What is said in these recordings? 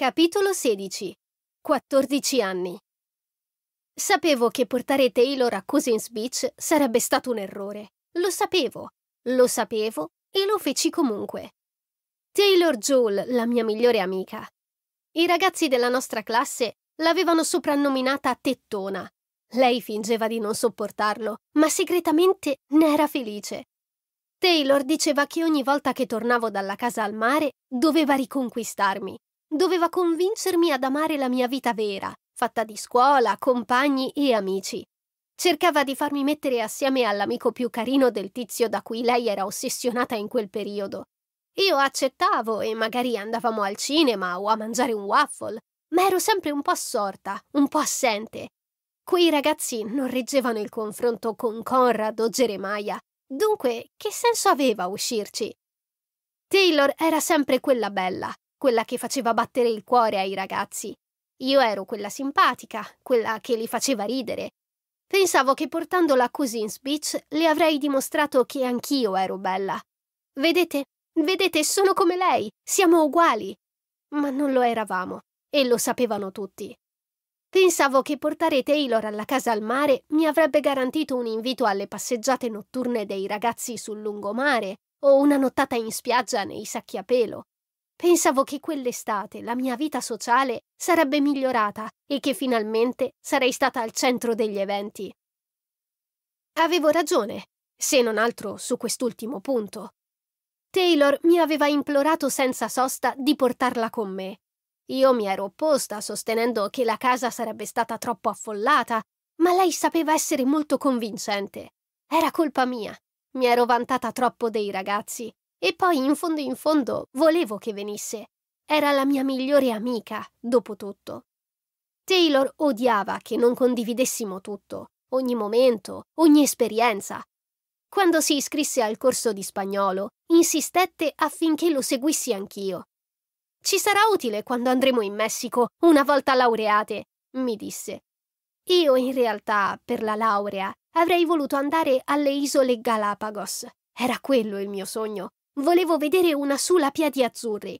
Capitolo 16 14 anni Sapevo che portare Taylor a Cousins Beach sarebbe stato un errore. Lo sapevo, lo sapevo e lo feci comunque. Taylor Joel, la mia migliore amica. I ragazzi della nostra classe l'avevano soprannominata Tettona. Lei fingeva di non sopportarlo, ma segretamente ne era felice. Taylor diceva che ogni volta che tornavo dalla casa al mare doveva riconquistarmi Doveva convincermi ad amare la mia vita vera, fatta di scuola, compagni e amici. Cercava di farmi mettere assieme all'amico più carino del tizio da cui lei era ossessionata in quel periodo. Io accettavo e magari andavamo al cinema o a mangiare un waffle, ma ero sempre un po' assorta, un po' assente. Quei ragazzi non reggevano il confronto con Conrad o Jeremiah, dunque che senso aveva uscirci? Taylor era sempre quella bella, quella che faceva battere il cuore ai ragazzi. Io ero quella simpatica, quella che li faceva ridere. Pensavo che portandola così in speech le avrei dimostrato che anch'io ero bella. Vedete, vedete, sono come lei, siamo uguali. Ma non lo eravamo, e lo sapevano tutti. Pensavo che portare Taylor alla casa al mare mi avrebbe garantito un invito alle passeggiate notturne dei ragazzi sul lungomare o una nottata in spiaggia nei sacchi a pelo. Pensavo che quell'estate la mia vita sociale sarebbe migliorata e che finalmente sarei stata al centro degli eventi. Avevo ragione, se non altro su quest'ultimo punto. Taylor mi aveva implorato senza sosta di portarla con me. Io mi ero opposta, sostenendo che la casa sarebbe stata troppo affollata, ma lei sapeva essere molto convincente. Era colpa mia. Mi ero vantata troppo dei ragazzi e poi, in fondo in fondo, volevo che venisse. Era la mia migliore amica, dopo tutto. Taylor odiava che non condividessimo tutto, ogni momento, ogni esperienza. Quando si iscrisse al corso di spagnolo, insistette affinché lo seguissi anch'io. Ci sarà utile quando andremo in Messico, una volta laureate, mi disse. Io in realtà, per la laurea, avrei voluto andare alle isole Galapagos. Era quello il mio sogno, Volevo vedere una sola piedi azzurri.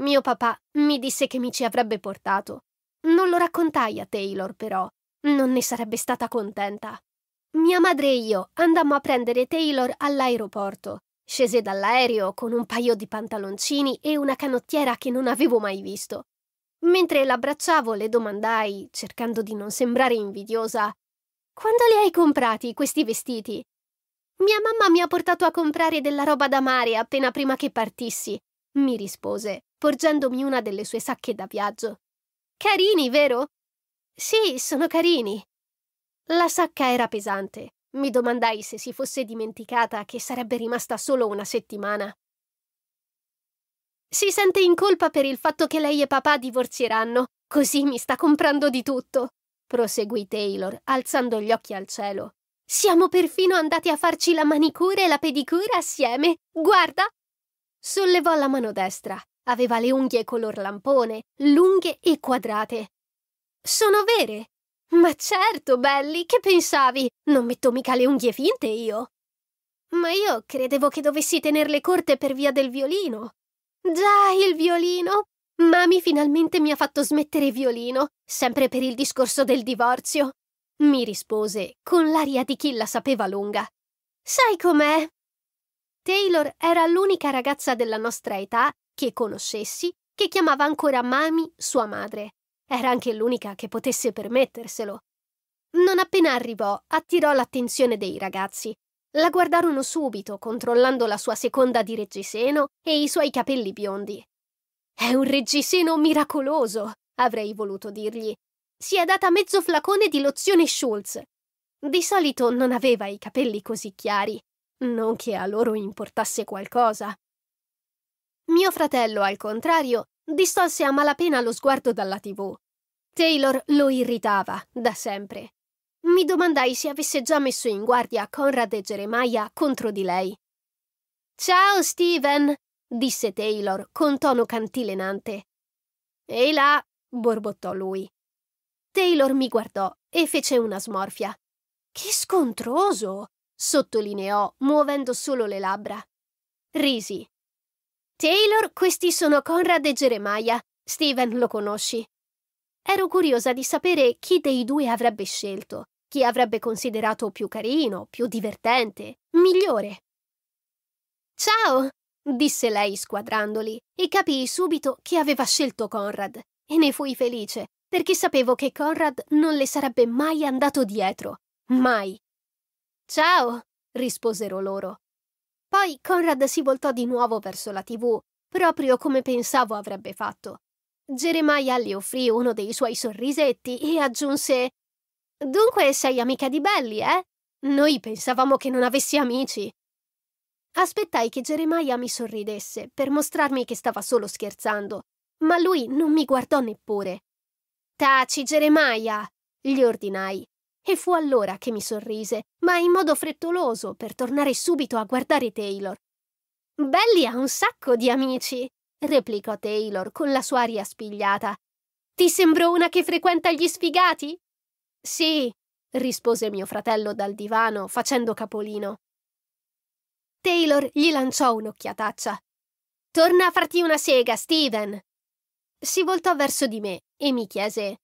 Mio papà mi disse che mi ci avrebbe portato. Non lo raccontai a Taylor, però. Non ne sarebbe stata contenta. Mia madre e io andammo a prendere Taylor all'aeroporto. Scese dall'aereo con un paio di pantaloncini e una canottiera che non avevo mai visto. Mentre l'abbracciavo le domandai, cercando di non sembrare invidiosa, Quando li hai comprati questi vestiti? Mia mamma mi ha portato a comprare della roba da mare appena prima che partissi, mi rispose, porgendomi una delle sue sacche da viaggio. Carini, vero? Sì, sono carini. La sacca era pesante. Mi domandai se si fosse dimenticata che sarebbe rimasta solo una settimana. Si sente in colpa per il fatto che lei e papà divorzieranno, così mi sta comprando di tutto, proseguì Taylor, alzando gli occhi al cielo. Siamo perfino andati a farci la manicura e la pedicura assieme. Guarda! Sollevò la mano destra. Aveva le unghie color lampone, lunghe e quadrate. Sono vere? Ma certo, belli, che pensavi? Non metto mica le unghie finte io. Ma io credevo che dovessi tenerle corte per via del violino. Già, il violino! Mami finalmente mi ha fatto smettere violino, sempre per il discorso del divorzio mi rispose con l'aria di chi la sapeva lunga. Sai com'è? Taylor era l'unica ragazza della nostra età che conoscessi che chiamava ancora Mami sua madre. Era anche l'unica che potesse permetterselo. Non appena arrivò, attirò l'attenzione dei ragazzi. La guardarono subito, controllando la sua seconda di reggiseno e i suoi capelli biondi. È un reggiseno miracoloso, avrei voluto dirgli, si è data mezzo flacone di lozione Schulz. Di solito non aveva i capelli così chiari, non che a loro importasse qualcosa. Mio fratello, al contrario, distolse a malapena lo sguardo dalla TV. Taylor lo irritava, da sempre. Mi domandai se avesse già messo in guardia Conrad e Jeremiah contro di lei. Ciao, Steven! disse Taylor con tono cantilenante. Ehi là! borbottò lui. Taylor mi guardò e fece una smorfia. Che scontroso! sottolineò, muovendo solo le labbra. Risi. Taylor, questi sono Conrad e Jeremiah. Steven lo conosci. Ero curiosa di sapere chi dei due avrebbe scelto, chi avrebbe considerato più carino, più divertente, migliore. Ciao, disse lei squadrandoli, e capii subito che aveva scelto Conrad, e ne fui felice, perché sapevo che Conrad non le sarebbe mai andato dietro. Mai. Ciao, risposero loro. Poi Conrad si voltò di nuovo verso la tv, proprio come pensavo avrebbe fatto. Jeremiah le offrì uno dei suoi sorrisetti e aggiunse Dunque sei amica di Belli, eh? Noi pensavamo che non avessi amici. Aspettai che Jeremiah mi sorridesse per mostrarmi che stava solo scherzando, ma lui non mi guardò neppure. Taci, Geremaia! gli ordinai. E fu allora che mi sorrise, ma in modo frettoloso, per tornare subito a guardare Taylor. Belli ha un sacco di amici, replicò Taylor con la sua aria spigliata. Ti sembro una che frequenta gli sfigati? Sì, rispose mio fratello dal divano, facendo capolino. Taylor gli lanciò un'occhiataccia. Torna a farti una sega, Steven! Si voltò verso di me e mi chiese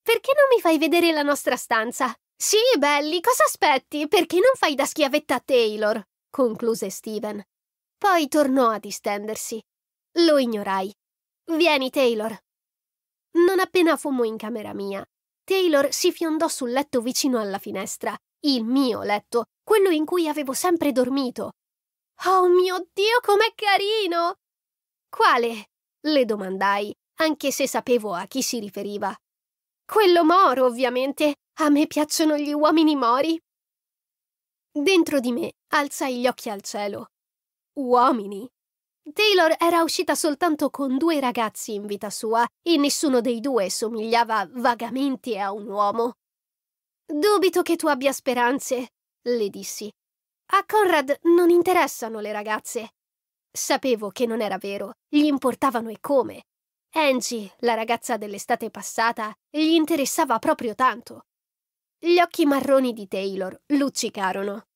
Perché non mi fai vedere la nostra stanza? Sì, belli, cosa aspetti? Perché non fai da schiavetta a Taylor? concluse Steven. Poi tornò a distendersi. Lo ignorai. Vieni, Taylor. Non appena fummo in camera mia, Taylor si fiondò sul letto vicino alla finestra, il mio letto, quello in cui avevo sempre dormito. Oh mio Dio, com'è carino! Quale? le domandai, anche se sapevo a chi si riferiva. Quello moro, ovviamente. A me piacciono gli uomini mori. Dentro di me alzai gli occhi al cielo. Uomini? Taylor era uscita soltanto con due ragazzi in vita sua e nessuno dei due somigliava vagamente a un uomo. Dubito che tu abbia speranze, le dissi. A Conrad non interessano le ragazze. Sapevo che non era vero, gli importavano e come, Angie, la ragazza dell'estate passata, gli interessava proprio tanto. Gli occhi marroni di Taylor luccicarono.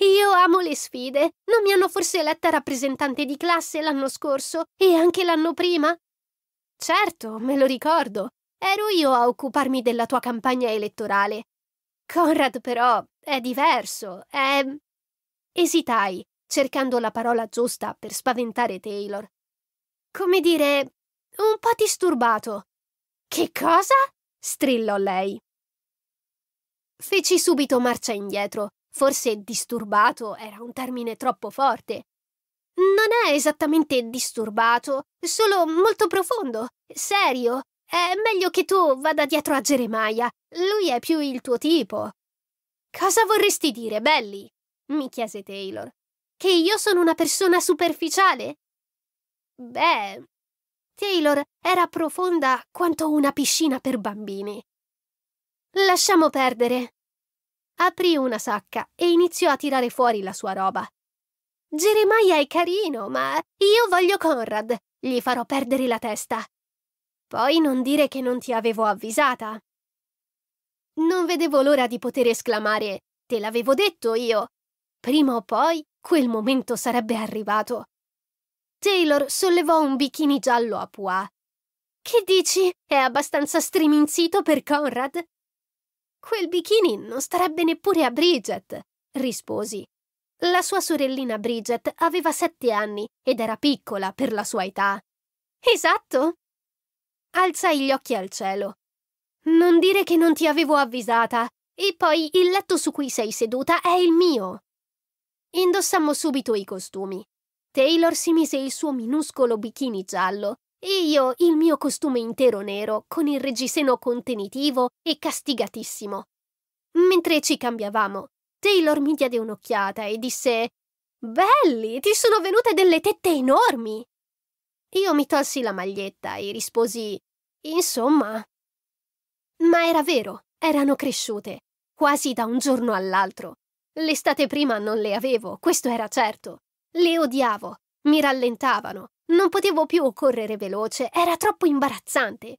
Io amo le sfide. Non mi hanno forse eletta rappresentante di classe l'anno scorso e anche l'anno prima? Certo, me lo ricordo. Ero io a occuparmi della tua campagna elettorale. Conrad, però, è diverso, è... Esitai, cercando la parola giusta per spaventare Taylor. Come dire, un po' disturbato. Che cosa? strillò lei. Feci subito marcia indietro. Forse disturbato era un termine troppo forte. Non è esattamente disturbato, solo molto profondo, serio. È meglio che tu vada dietro a Geremia. Lui è più il tuo tipo. Cosa vorresti dire, Belli? mi chiese Taylor. Che io sono una persona superficiale? Beh, Taylor era profonda quanto una piscina per bambini. Lasciamo perdere. Aprì una sacca e iniziò a tirare fuori la sua roba. Jeremiah è carino, ma io voglio Conrad. Gli farò perdere la testa. Poi non dire che non ti avevo avvisata. Non vedevo l'ora di poter esclamare Te l'avevo detto io. Prima o poi quel momento sarebbe arrivato. Taylor sollevò un bikini giallo a pois. Che dici? È abbastanza striminzito per Conrad? Quel bikini non starebbe neppure a Bridget, risposi. La sua sorellina Bridget aveva sette anni ed era piccola per la sua età. Esatto. Alzai gli occhi al cielo. Non dire che non ti avevo avvisata. E poi il letto su cui sei seduta è il mio. Indossammo subito i costumi. Taylor si mise il suo minuscolo bikini giallo e io il mio costume intero nero con il reggiseno contenitivo e castigatissimo. Mentre ci cambiavamo, Taylor mi diede un'occhiata e disse Belli, ti sono venute delle tette enormi. Io mi tolsi la maglietta e risposi Insomma. Ma era vero, erano cresciute, quasi da un giorno all'altro. L'estate prima non le avevo, questo era certo. Le odiavo, mi rallentavano, non potevo più correre veloce, era troppo imbarazzante.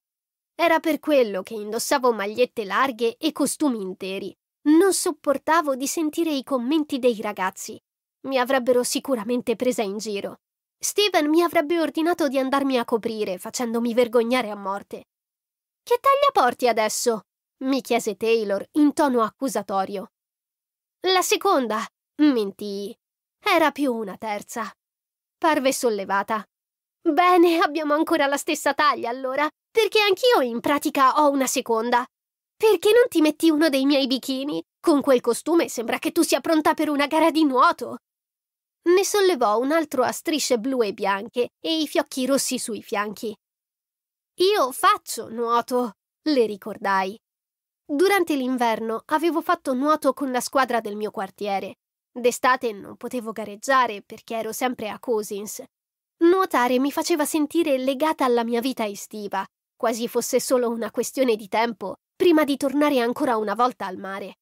Era per quello che indossavo magliette larghe e costumi interi. Non sopportavo di sentire i commenti dei ragazzi. Mi avrebbero sicuramente presa in giro. Steven mi avrebbe ordinato di andarmi a coprire, facendomi vergognare a morte. Che taglia porti adesso? mi chiese Taylor in tono accusatorio. La seconda, mentii. Era più una terza. Parve sollevata. Bene, abbiamo ancora la stessa taglia, allora, perché anch'io in pratica ho una seconda. Perché non ti metti uno dei miei bikini? Con quel costume sembra che tu sia pronta per una gara di nuoto. Ne sollevò un altro a strisce blu e bianche e i fiocchi rossi sui fianchi. Io faccio nuoto, le ricordai. Durante l'inverno avevo fatto nuoto con la squadra del mio quartiere D'estate non potevo gareggiare perché ero sempre a Cousins. Nuotare mi faceva sentire legata alla mia vita estiva, quasi fosse solo una questione di tempo prima di tornare ancora una volta al mare.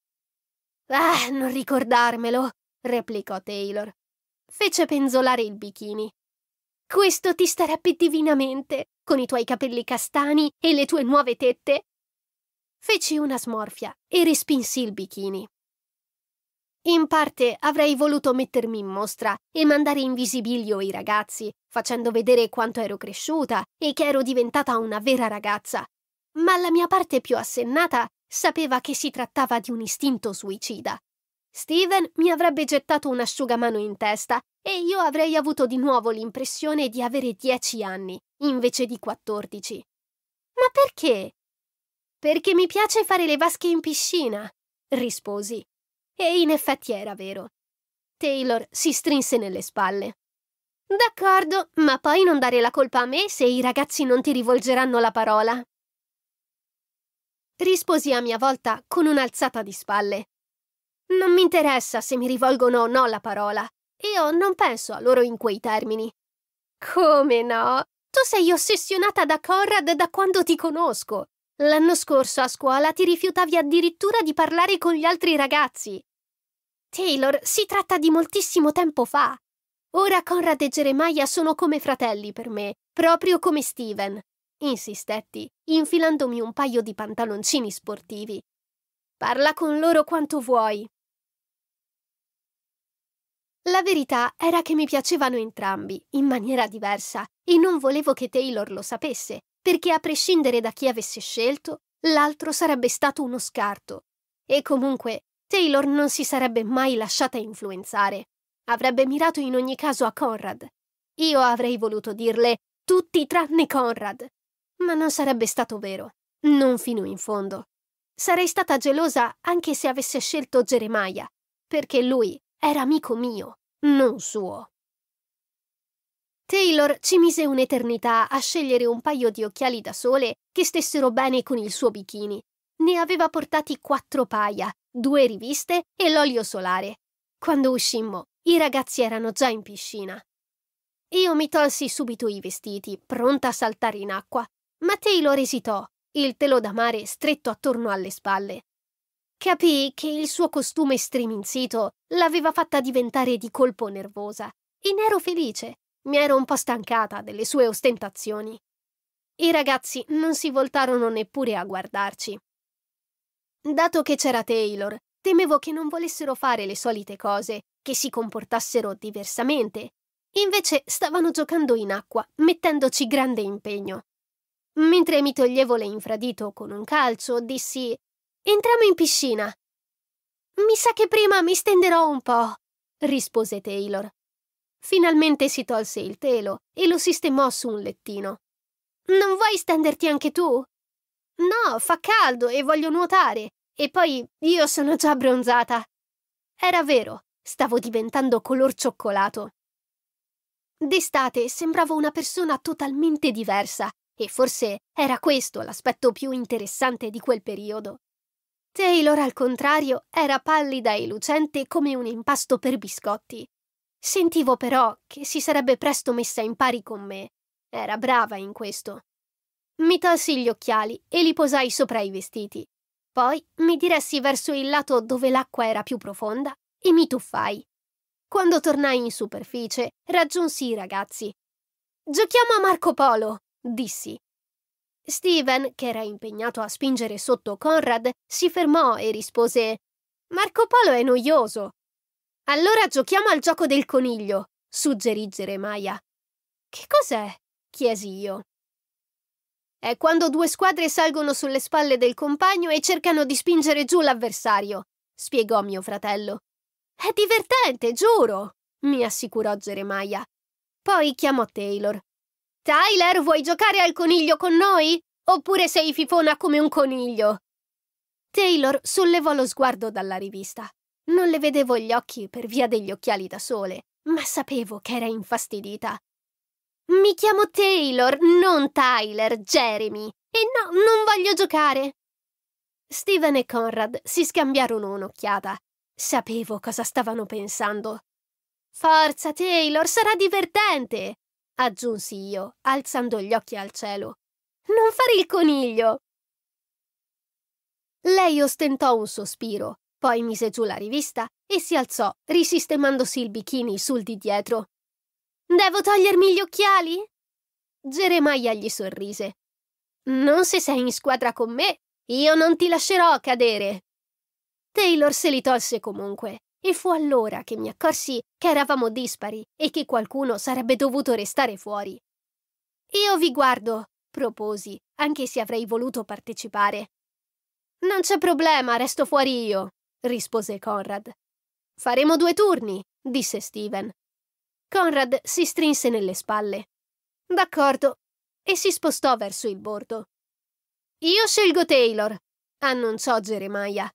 Ah, non ricordarmelo, replicò Taylor. Fece penzolare il bikini. Questo ti starebbe divinamente, con i tuoi capelli castani e le tue nuove tette. Feci una smorfia e respinsi il bikini. In parte avrei voluto mettermi in mostra e mandare in visibilio i ragazzi, facendo vedere quanto ero cresciuta e che ero diventata una vera ragazza, ma la mia parte più assennata sapeva che si trattava di un istinto suicida. Steven mi avrebbe gettato un asciugamano in testa e io avrei avuto di nuovo l'impressione di avere dieci anni invece di quattordici. Ma perché? Perché mi piace fare le vasche in piscina, risposi. E in effetti era vero. Taylor si strinse nelle spalle. D'accordo, ma poi non dare la colpa a me se i ragazzi non ti rivolgeranno la parola. Risposi a mia volta con un'alzata di spalle. Non mi interessa se mi rivolgono o no la parola. Io non penso a loro in quei termini. Come no? Tu sei ossessionata da Conrad da quando ti conosco. L'anno scorso a scuola ti rifiutavi addirittura di parlare con gli altri ragazzi. Taylor, si tratta di moltissimo tempo fa. Ora Conrad e Jeremiah sono come fratelli per me, proprio come Steven, insistetti, infilandomi un paio di pantaloncini sportivi. Parla con loro quanto vuoi. La verità era che mi piacevano entrambi, in maniera diversa, e non volevo che Taylor lo sapesse, perché a prescindere da chi avesse scelto, l'altro sarebbe stato uno scarto. E comunque Taylor non si sarebbe mai lasciata influenzare. Avrebbe mirato in ogni caso a Conrad. Io avrei voluto dirle tutti tranne Conrad. Ma non sarebbe stato vero. Non fino in fondo. Sarei stata gelosa anche se avesse scelto Geremia, perché lui era amico mio, non suo. Taylor ci mise un'eternità a scegliere un paio di occhiali da sole che stessero bene con il suo bikini. Ne aveva portati quattro paia due riviste e l'olio solare. Quando uscimmo, i ragazzi erano già in piscina. Io mi tolsi subito i vestiti, pronta a saltare in acqua, ma Taylor esitò, il telo da mare stretto attorno alle spalle. Capii che il suo costume striminzito l'aveva fatta diventare di colpo nervosa e ne ero felice. Mi ero un po' stancata delle sue ostentazioni. I ragazzi non si voltarono neppure a guardarci. Dato che c'era Taylor, temevo che non volessero fare le solite cose, che si comportassero diversamente. Invece stavano giocando in acqua, mettendoci grande impegno. Mentre mi toglievo le infradito con un calcio, dissi Entriamo in piscina. Mi sa che prima mi stenderò un po', rispose Taylor. Finalmente si tolse il telo e lo sistemò su un lettino. Non vuoi stenderti anche tu? No, fa caldo e voglio nuotare. E poi io sono già abbronzata. Era vero, stavo diventando color cioccolato. D'estate sembravo una persona totalmente diversa e forse era questo l'aspetto più interessante di quel periodo. Taylor, al contrario, era pallida e lucente come un impasto per biscotti. Sentivo però che si sarebbe presto messa in pari con me. Era brava in questo. Mi tolsi gli occhiali e li posai sopra i vestiti. Poi mi diressi verso il lato dove l'acqua era più profonda e mi tuffai. Quando tornai in superficie, raggiunsi i ragazzi. Giochiamo a Marco Polo, dissi. Steven, che era impegnato a spingere sotto Conrad, si fermò e rispose Marco Polo è noioso. Allora giochiamo al gioco del coniglio, suggerì Geremia. Che cos'è? chiesi io. È quando due squadre salgono sulle spalle del compagno e cercano di spingere giù l'avversario, spiegò mio fratello. È divertente, giuro, mi assicurò Jeremiah. Poi chiamò Taylor. Tyler, vuoi giocare al coniglio con noi? Oppure sei fifona come un coniglio? Taylor sollevò lo sguardo dalla rivista. Non le vedevo gli occhi per via degli occhiali da sole, ma sapevo che era infastidita. Mi chiamo Taylor, non Tyler, Jeremy. E no, non voglio giocare. Steven e Conrad si scambiarono un'occhiata. Sapevo cosa stavano pensando. Forza, Taylor, sarà divertente! aggiunsi io, alzando gli occhi al cielo. Non fare il coniglio! Lei ostentò un sospiro, poi mise giù la rivista e si alzò, risistemandosi il bikini sul di dietro. Devo togliermi gli occhiali? Geremia gli sorrise. Non se sei in squadra con me, io non ti lascerò cadere. Taylor se li tolse comunque, e fu allora che mi accorsi che eravamo dispari e che qualcuno sarebbe dovuto restare fuori. Io vi guardo, proposi, anche se avrei voluto partecipare. Non c'è problema, resto fuori io, rispose Conrad. Faremo due turni, disse Steven. Conrad si strinse nelle spalle. D'accordo, e si spostò verso il bordo. Io scelgo Taylor, annunciò Jeremiah.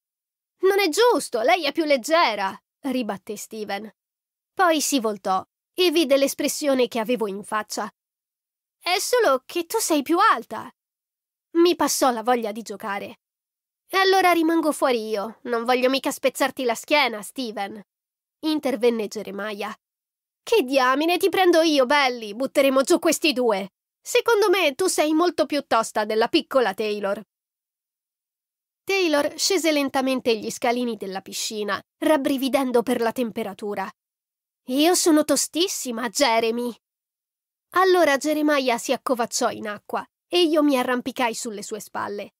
Non è giusto, lei è più leggera, ribatté Steven. Poi si voltò e vide l'espressione che avevo in faccia. È solo che tu sei più alta. Mi passò la voglia di giocare. E allora rimango fuori io, non voglio mica spezzarti la schiena, Steven. Intervenne Jeremiah. Che diamine ti prendo io, Belli? Butteremo giù questi due. Secondo me tu sei molto più tosta della piccola Taylor. Taylor scese lentamente gli scalini della piscina, rabbrividendo per la temperatura. Io sono tostissima, Jeremy. Allora Jeremiah si accovacciò in acqua e io mi arrampicai sulle sue spalle.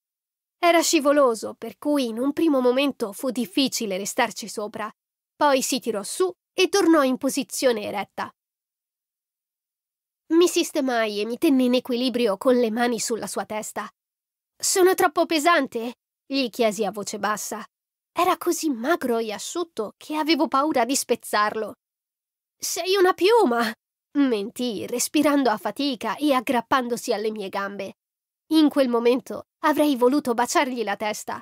Era scivoloso, per cui in un primo momento fu difficile restarci sopra. Poi si tirò su e tornò in posizione eretta. Mi sistemai e mi tenne in equilibrio con le mani sulla sua testa. Sono troppo pesante? gli chiesi a voce bassa. Era così magro e asciutto che avevo paura di spezzarlo. Sei una piuma! mentì, respirando a fatica e aggrappandosi alle mie gambe. In quel momento avrei voluto baciargli la testa.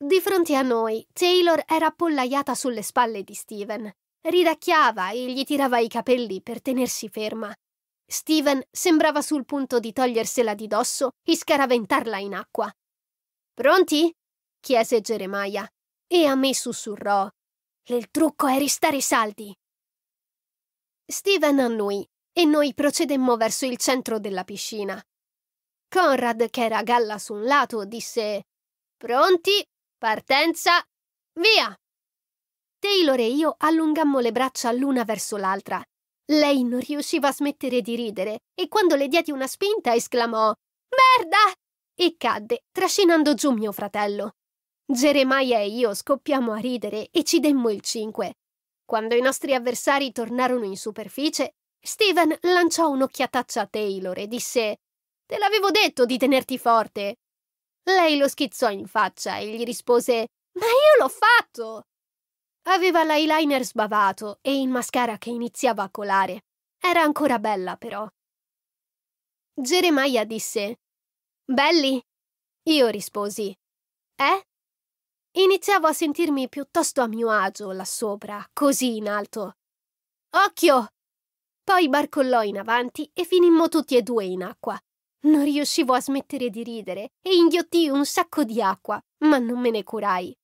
Di fronte a noi, Taylor era appollaiata sulle spalle di Steven, ridacchiava e gli tirava i capelli per tenersi ferma. Steven sembrava sul punto di togliersela di dosso e scaraventarla in acqua. Pronti? chiese Geremia e a me sussurrò. Il trucco è restare saldi. Steven annui e noi procedemmo verso il centro della piscina. Conrad, che era a galla su un lato, disse Pronti? Partenza! Via! Taylor e io allungammo le braccia l'una verso l'altra. Lei non riusciva a smettere di ridere e quando le diedi una spinta esclamò Merda! e cadde, trascinando giù mio fratello. Jeremiah e io scoppiamo a ridere e ci demmo il 5. Quando i nostri avversari tornarono in superficie, Steven lanciò un'occhiataccia a Taylor e disse Te l'avevo detto di tenerti forte. Lei lo schizzò in faccia e gli rispose Ma io l'ho fatto! Aveva l'eyeliner sbavato e il mascara che iniziava a colare. Era ancora bella, però. Geremia disse: Belli? Io risposi: Eh? Iniziavo a sentirmi piuttosto a mio agio là sopra, così in alto. Occhio! Poi barcollò in avanti e finimmo tutti e due in acqua. Non riuscivo a smettere di ridere e inghiottii un sacco di acqua, ma non me ne curai.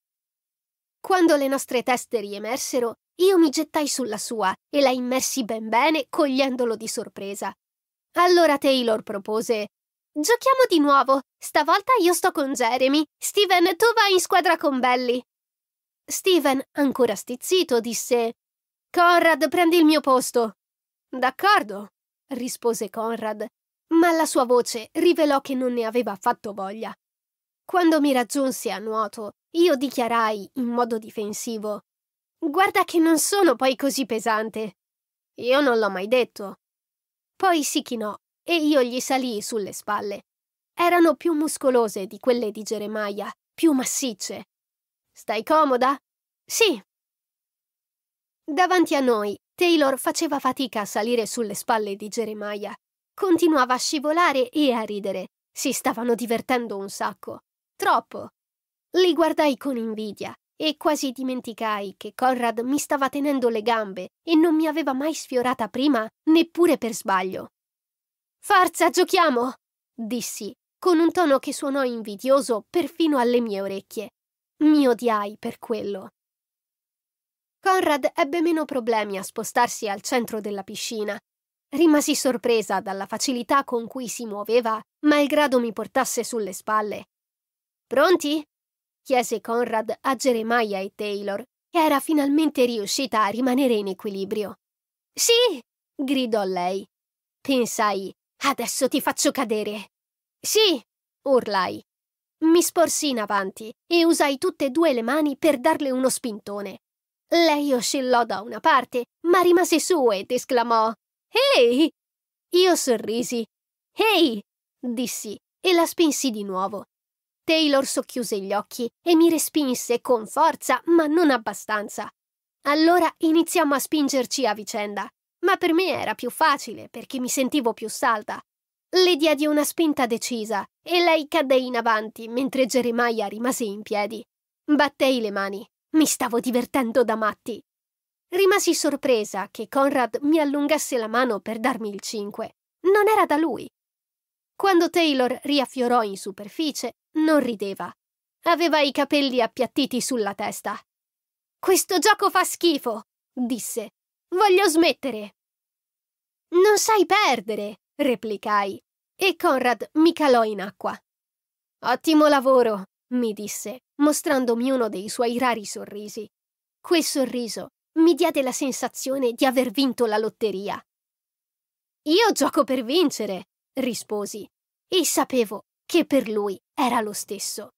Quando le nostre teste riemersero, io mi gettai sulla sua e la immersi ben bene, cogliendolo di sorpresa. Allora Taylor propose Giochiamo di nuovo. Stavolta io sto con Jeremy. Steven, tu vai in squadra con Belly. Steven, ancora stizzito, disse Conrad, prendi il mio posto. D'accordo, rispose Conrad, ma la sua voce rivelò che non ne aveva affatto voglia. Quando mi raggiunse a nuoto, io dichiarai in modo difensivo. Guarda che non sono poi così pesante. Io non l'ho mai detto. Poi si chinò e io gli salii sulle spalle. Erano più muscolose di quelle di Geremia, più massicce. Stai comoda? Sì. Davanti a noi, Taylor faceva fatica a salire sulle spalle di Geremia. Continuava a scivolare e a ridere. Si stavano divertendo un sacco. Troppo. Li guardai con invidia e quasi dimenticai che Conrad mi stava tenendo le gambe e non mi aveva mai sfiorata prima, neppure per sbaglio. Forza, giochiamo! dissi, con un tono che suonò invidioso perfino alle mie orecchie. Mi odiai per quello. Conrad ebbe meno problemi a spostarsi al centro della piscina. Rimasi sorpresa dalla facilità con cui si muoveva, malgrado mi portasse sulle spalle. Pronti? chiese Conrad a Geremia e Taylor, che era finalmente riuscita a rimanere in equilibrio. Sì! gridò lei. Pensai, adesso ti faccio cadere. Sì! urlai. Mi sporsi in avanti e usai tutte e due le mani per darle uno spintone. Lei oscillò da una parte, ma rimase su ed esclamò Ehi! Io sorrisi. Ehi! dissi e la spinsi di nuovo. Taylor socchiuse gli occhi e mi respinse con forza, ma non abbastanza. Allora iniziammo a spingerci a vicenda, ma per me era più facile perché mi sentivo più salda. Le diedi una spinta decisa e lei cadde in avanti mentre Geremia rimase in piedi. Battei le mani. Mi stavo divertendo da matti. Rimasi sorpresa che Conrad mi allungasse la mano per darmi il 5. Non era da lui. Quando Taylor riaffiorò in superficie, non rideva. Aveva i capelli appiattiti sulla testa. Questo gioco fa schifo, disse. Voglio smettere. Non sai perdere, replicai, e Conrad mi calò in acqua. Ottimo lavoro, mi disse, mostrandomi uno dei suoi rari sorrisi. Quel sorriso mi diede la sensazione di aver vinto la lotteria. Io gioco per vincere, risposi, e sapevo che per lui era lo stesso.